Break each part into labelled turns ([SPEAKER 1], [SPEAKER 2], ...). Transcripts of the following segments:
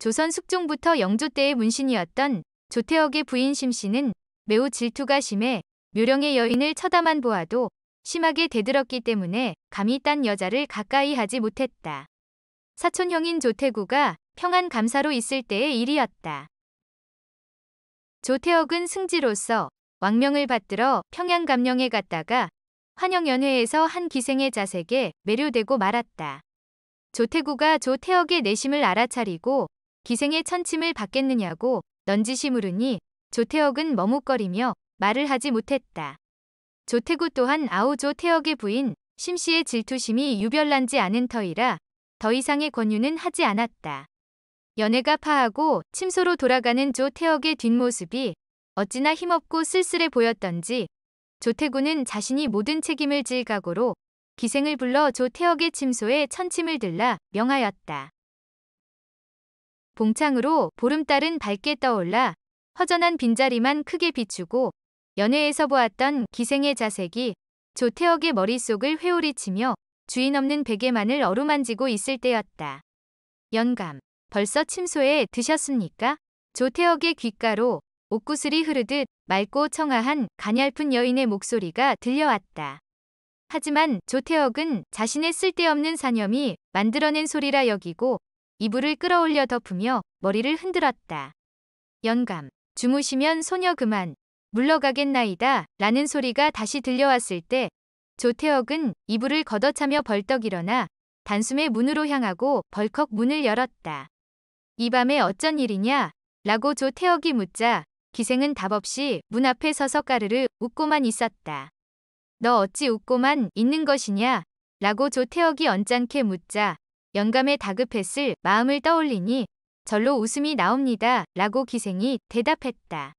[SPEAKER 1] 조선 숙종부터 영조 때의 문신이었던 조태옥의 부인 심씨는 매우 질투가 심해 묘령의 여인을 쳐다만 보아도 심하게 대들었기 때문에 감히 딴 여자를 가까이 하지 못했다. 사촌형인 조태구가 평안 감사로 있을 때의 일이었다. 조태옥은 승지로서 왕명을 받들어 평양 감령에 갔다가 환영연회에서 한 기생의 자색에 매료되고 말았다. 조태구가 조태옥의 내심을 알아차리고 기생의 천침을 받겠느냐고 넌지시 물으니 조태옥은 머뭇거리며 말을 하지 못했다. 조태구 또한 아우조 태옥의 부인 심씨의 질투심이 유별난지 않은 터이라 더 이상의 권유는 하지 않았다. 연애가 파하고 침소로 돌아가는 조 태옥의 뒷모습이 어찌나 힘없고 쓸쓸해 보였던지 조태구는 자신이 모든 책임을 질 각오로 기생을 불러 조 태옥의 침소에 천침을 들라 명하였다. 봉창으로 보름달은 밝게 떠올라 허전한 빈자리만 크게 비추고 연회에서 보았던 기생의 자색이 조태혁의 머릿속을 회오리치며 주인 없는 베개만을 어루만지고 있을 때였다. 영감, 벌써 침소에 드셨습니까? 조태혁의 귓가로 옷구슬이 흐르듯 맑고 청아한 가냘픈 여인의 목소리가 들려왔다. 하지만 조태혁은 자신의 쓸데없는 사념이 만들어낸 소리라 여기고 이불을 끌어올려 덮으며 머리를 흔들었다. 영감, 주무시면 소녀 그만, 물러가겠나이다 라는 소리가 다시 들려왔을 때 조태혁은 이불을 걷어차며 벌떡 일어나 단숨에 문으로 향하고 벌컥 문을 열었다. 이 밤에 어쩐 일이냐? 라고 조태혁이 묻자 기생은 답 없이 문 앞에 서서 까르르 웃고만 있었다. 너 어찌 웃고만 있는 것이냐? 라고 조태혁이 언짢게 묻자 영감에 다급했을 마음을 떠올리니 절로 웃음이 나옵니다. 라고 기생이 대답했다.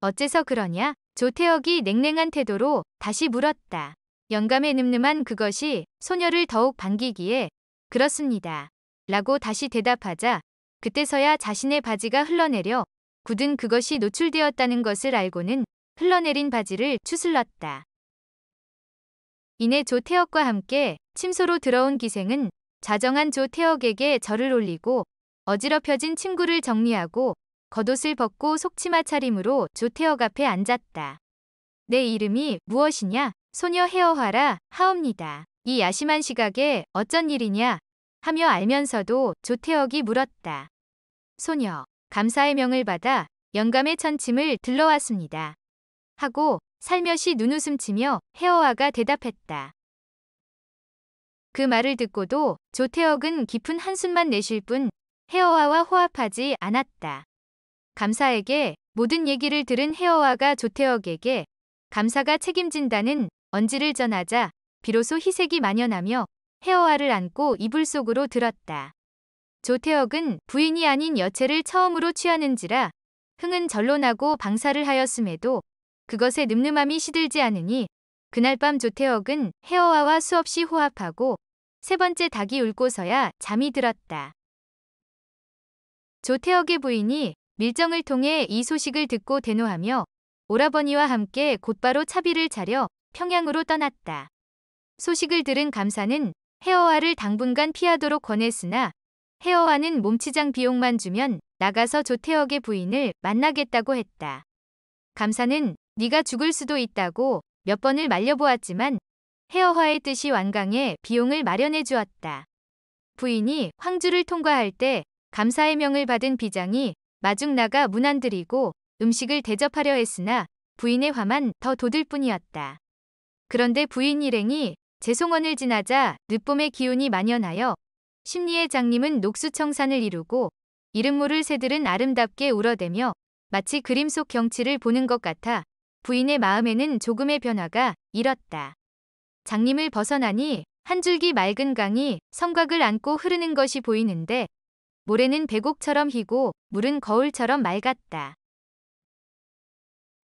[SPEAKER 1] 어째서 그러냐? 조태혁이 냉랭한 태도로 다시 물었다. 영감의 늠름한 그것이 소녀를 더욱 반기기에 그렇습니다. 라고 다시 대답하자 그때서야 자신의 바지가 흘러내려 굳은 그것이 노출되었다는 것을 알고는 흘러내린 바지를 추슬렀다. 이내 조태혁과 함께 침소로 들어온 기생은 자정한 조태혁에게 절을 올리고 어지럽혀진 친구를 정리하고 겉옷을 벗고 속치마 차림으로 조태혁 앞에 앉았다. 내 이름이 무엇이냐? 소녀 헤어화라 하옵니다. 이 야심한 시각에 어쩐 일이냐? 하며 알면서도 조태혁이 물었다. 소녀, 감사의 명을 받아 영감의 천침을 들러왔습니다. 하고 살며시 눈웃음 치며 헤어화가 대답했다. 그 말을 듣고도 조태혁은 깊은 한숨만 내쉴 뿐 헤어와와 호합하지 않았다. 감사에게 모든 얘기를 들은 헤어와가 조태혁에게 감사가 책임진다는 언지를 전하자 비로소 희색이 만연하며 헤어와를 안고 이불 속으로 들었다. 조태혁은 부인이 아닌 여체를 처음으로 취하는지라 흥은 절로 나고 방사를 하였음에도 그것에 늠름함이 시들지 않으니 그날 밤 조태혁은 헤어와와 수없이 호합하고 세 번째 닭이 울고서야 잠이 들었다. 조태혁의 부인이 밀정을 통해 이 소식을 듣고 대노하며 오라버니와 함께 곧바로 차비를 차려 평양으로 떠났다. 소식을 들은 감사는 헤어화를 당분간 피하도록 권했으나 헤어화는 몸치장 비용만 주면 나가서 조태혁의 부인을 만나겠다고 했다. 감사는 네가 죽을 수도 있다고 몇 번을 말려보았지만 헤어화의 뜻이 완강해 비용을 마련해 주었다. 부인이 황주를 통과할 때 감사의 명을 받은 비장이 마중 나가 문안드리고 음식을 대접하려 했으나 부인의 화만 더 돋을 뿐이었다. 그런데 부인 일행이 재송원을 지나자 늦봄의 기운이 만연하여 심리의 장님은 녹수청산을 이루고 이름 모를 새들은 아름답게 울어대며 마치 그림 속 경치를 보는 것 같아 부인의 마음에는 조금의 변화가 일었다. 장님을 벗어나니 한 줄기 맑은 강이 성곽을 안고 흐르는 것이 보이는데 모래는 백옥처럼 희고 물은 거울처럼 맑았다.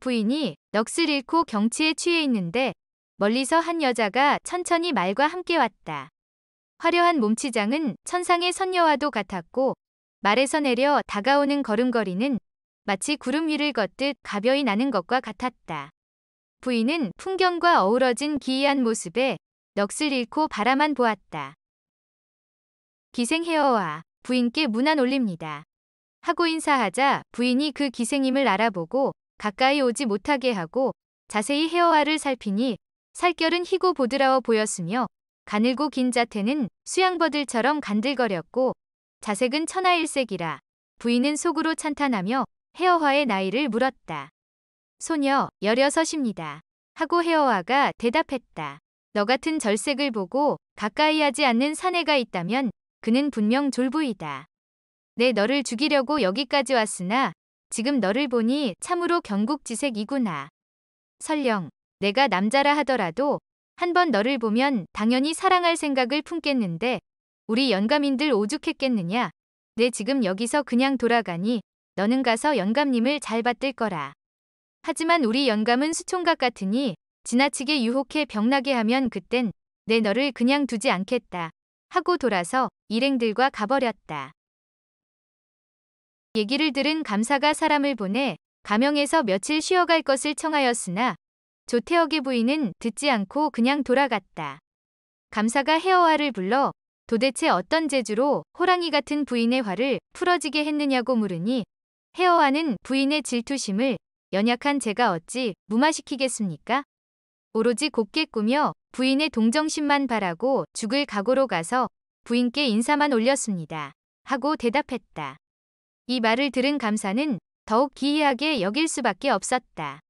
[SPEAKER 1] 부인이 넋을 잃고 경치에 취해 있는데 멀리서 한 여자가 천천히 말과 함께 왔다. 화려한 몸치장은 천상의 선녀와도 같았고 말에서 내려 다가오는 걸음걸이는 마치 구름 위를 걷듯 가벼이 나는 것과 같았다. 부인은 풍경과 어우러진 기이한 모습에 넋을 잃고 바라만 보았다. 기생 헤어와 부인께 문안 올립니다. 하고 인사하자 부인이 그 기생임을 알아보고 가까이 오지 못하게 하고 자세히 헤어와를 살피니 살결은 희고 보드라워 보였으며 가늘고 긴 자태는 수양버들처럼 간들거렸고 자색은 천하일색이라 부인은 속으로 찬탄하며 헤어화의 나이를 물었다. 소녀, 열여섯입니다. 하고 헤어아가 대답했다. 너 같은 절색을 보고 가까이 하지 않는 사내가 있다면 그는 분명 졸부이다. 내 너를 죽이려고 여기까지 왔으나 지금 너를 보니 참으로 경국지색이구나. 설령 내가 남자라 하더라도 한 번 너를 보면 당연히 사랑할 생각을 품겠는데 우리 영감인들 오죽했겠느냐. 내 지금 여기서 그냥 돌아가니 너는 가서 영감님을 잘 받들 거라. 하지만 우리 영감은 수총각 같으니 지나치게 유혹해 병나게 하면 그땐 내 너를 그냥 두지 않겠다 하고 돌아서 일행들과 가버렸다. 얘기를 들은 감사가 사람을 보내 가명에서 며칠 쉬어갈 것을 청하였으나 조태혁의 부인은 듣지 않고 그냥 돌아갔다. 감사가 헤어화를 불러 도대체 어떤 재주로 호랑이 같은 부인의 화를 풀어지게 했느냐고 물으니 헤어화는 부인의 질투심을 연약한 제가 어찌 무마시키겠습니까? 오로지 곱게 꾸며 부인의 동정심만 바라고 죽을 각오로 가서 부인께 인사만 올렸습니다. 하고 대답했다. 이 말을 들은 감사는 더욱 기이하게 여길 수밖에 없었다.